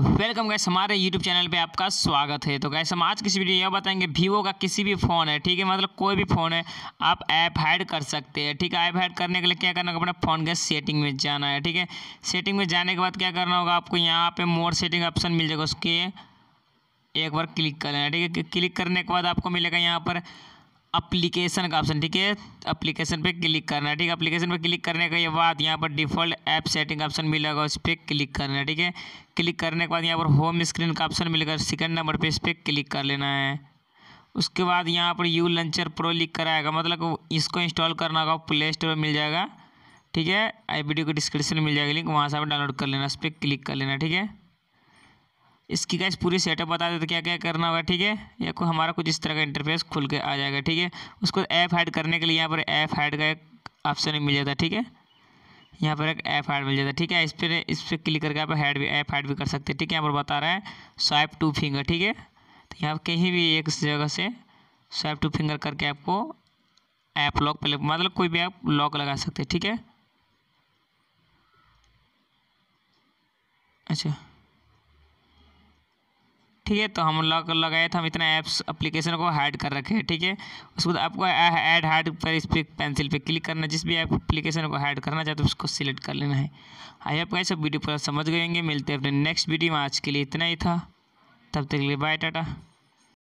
welcome guys हमारे YouTube channel पे आपका स्वागत है तो गैस हम आज किसी वीडियो यह बताएंगे वीवो का किसी भी फ़ोन है ठीक है मतलब कोई भी फ़ोन है आप ऐप हैड कर सकते हैं ठीक है ऐप हैड करने के लिए क्या करना होगा अपने फ़ोन के सेटिंग में जाना है ठीक है सेटिंग में जाने के बाद क्या करना होगा आपको यहाँ पे मोर सेटिंग ऑप्शन मिल जाएगा उसके एक बार क्लिक कर लेना ठीक है क्लिक करने के बाद आपको मिलेगा यहाँ पर अप्लीकेशन का ऑप्शन ठीक है अप्लीकेशन पे क्लिक करना है ठीक है अप्लीकेशन पे क्लिक करने के बाद यहाँ पर डिफॉल्ट ऐप सेटिंग ऑप्शन मिलेगा उस पर क्लिक करना है ठीक है क्लिक करने के बाद यहाँ पर होम स्क्रीन का ऑप्शन मिलेगा सेकंड नंबर पर इस पर क्लिक कर लेना है उसके बाद यहाँ पर यू लंचर प्रो लिख कर आएगा मतलब इसको इंस्टॉल करना होगा प्ले स्टोर में मिल जाएगा ठीक है आई वीडियो को डिस्क्रिप्शन में मिल जाएगी लिंक वहाँ से आप डाउनलोड कर लेना उस पर क्लिक कर लेना ठीक है इसकी गैस पूरी सेटअप बता देते क्या क्या करना होगा ठीक है या को हमारा कुछ इस तरह का इंटरफेस खुल के आ जाएगा ठीक है उसको ऐप ऐड करने के लिए यहाँ पर ऐप ऐड का एक ऑप्शन मिल जाता है ठीक है यहाँ पर एक ऐप ऐड मिल जाता है ठीक है इस पर इस पर क्लिक करके आप हैड भी ऐप ऐड भी कर सकते हैं ठीक है यहाँ पर बता रहा है स्वाइप टू फिंगर ठीक है तो यहाँ कहीं भी एक जगह से स्वाइप टू फिंगर करके आपको ऐप लॉक पहले मतलब कोई भी आप लॉक लगा सकते हैं ठीक है अच्छा ठीक है तो हम लॉक लगाए थे हम इतना ऐप्स एप्लीकेशन को हाइड कर रखे हैं ठीक है उसके बाद आपको ऐड हाइड पर इस पर पेंसिल पे क्लिक करना जिस भी ऐप एप्लीकेशन को हाइड करना चाहते हो उसको सिलेक्ट कर लेना है आई आप सब वीडियो पूरा समझ गएंगे मिलते हैं अपने नेक्स्ट वीडियो में आज के लिए इतना ही था तब तक के लिए बाय टाटा